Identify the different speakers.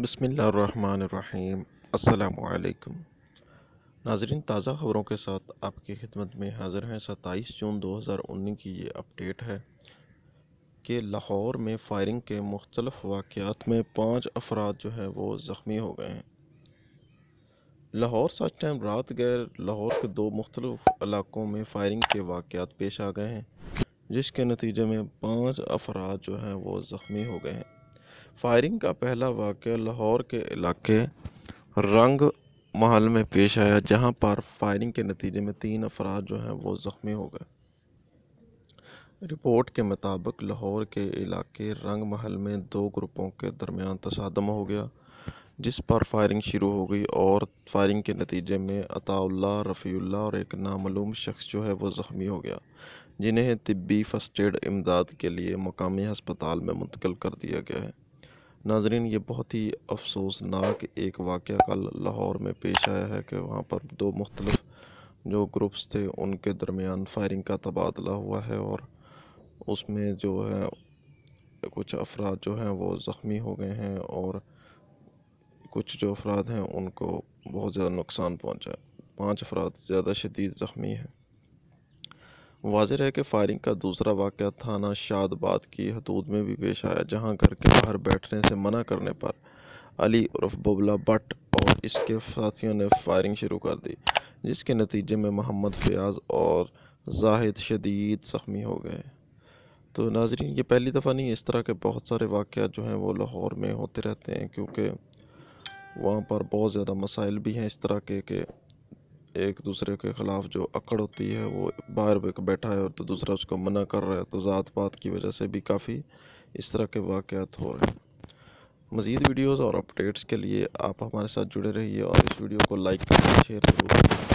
Speaker 1: بسم اللہ الرحمن الرحیم السلام علیکم ناظرین تازہ خبروں کے ساتھ آپ کی خدمت میں حاضر ہیں ستائیس جون دو ہزار انیس کی یہ اپڈیٹ ہے کہ لاہور میں فائرنگ کے مختلف واقعات میں پانچ افراد جو ہیں وہ زخمی ہو گئے ہیں لاہور سچ ٹائم رات گیر لاہور کے دو مختلف علاقوں میں فائرنگ کے واقعات پیش آ گئے ہیں جس کے نتیجے میں پانچ افراد جو ہیں وہ زخمی ہو گئے ہیں فائرنگ کا پہلا واقعہ لاہور کے علاقے رنگ محل میں پیش آیا جہاں پر فائرنگ کے نتیجے میں تین افراد جو ہیں وہ زخمی ہو گئے رپورٹ کے مطابق لاہور کے علاقے رنگ محل میں دو گروپوں کے درمیان تصادم ہو گیا جس پر فائرنگ شروع ہو گئی اور فائرنگ کے نتیجے میں عطا اللہ رفیع اللہ اور ایک نامعلوم شخص جو ہے وہ زخمی ہو گیا جنہیں طبی فسٹ ایڈ امداد کے لیے مقامی ہسپتال میں منتقل کر دیا گیا ہے ناظرین یہ بہت ہی افسوسناک ایک واقعہ کل لاہور میں پیش آیا ہے کہ وہاں پر دو مختلف جو گروپس تھے ان کے درمیان فائرنگ کا تبادلہ ہوا ہے اور اس میں جو ہے کچھ افراد جو ہیں وہ زخمی ہو گئے ہیں اور کچھ جو افراد ہیں ان کو بہت زیادہ نقصان پہنچا ہے پانچ افراد زیادہ شدید زخمی ہیں واضح ہے کہ فائرنگ کا دوسرا واقعہ تھانہ شاد آباد کی حدود میں بھی پیش آیا جہاں گھر کے باہر بیٹھنے سے منع کرنے پر علی عرف ببلا بٹ اور اس کے ساتھیوں نے فائرنگ شروع کر دی جس کے نتیجے میں محمد فیاض اور زاہد شدید زخمی ہو گئے تو ناظرین یہ پہلی دفعہ نہیں اس طرح کے بہت سارے واقعات جو ہیں وہ لاہور میں ہوتے رہتے ہیں کیونکہ وہاں پر بہت زیادہ مسائل بھی ہیں اس طرح کے کہ ایک دوسرے کے خلاف جو اکڑ ہوتی ہے وہ باہر بیٹھا ہے اور تو دوسرا اس کو منع کر رہا ہے تو ذات پات کی وجہ سے بھی کافی اس طرح کے واقعات ہو رہے ہیں مزید ویڈیوز اور اپڈیٹس کے لیے آپ ہمارے ساتھ جڑے رہیے اور اس ویڈیو کو لائک کریں شیئر ضرور کریں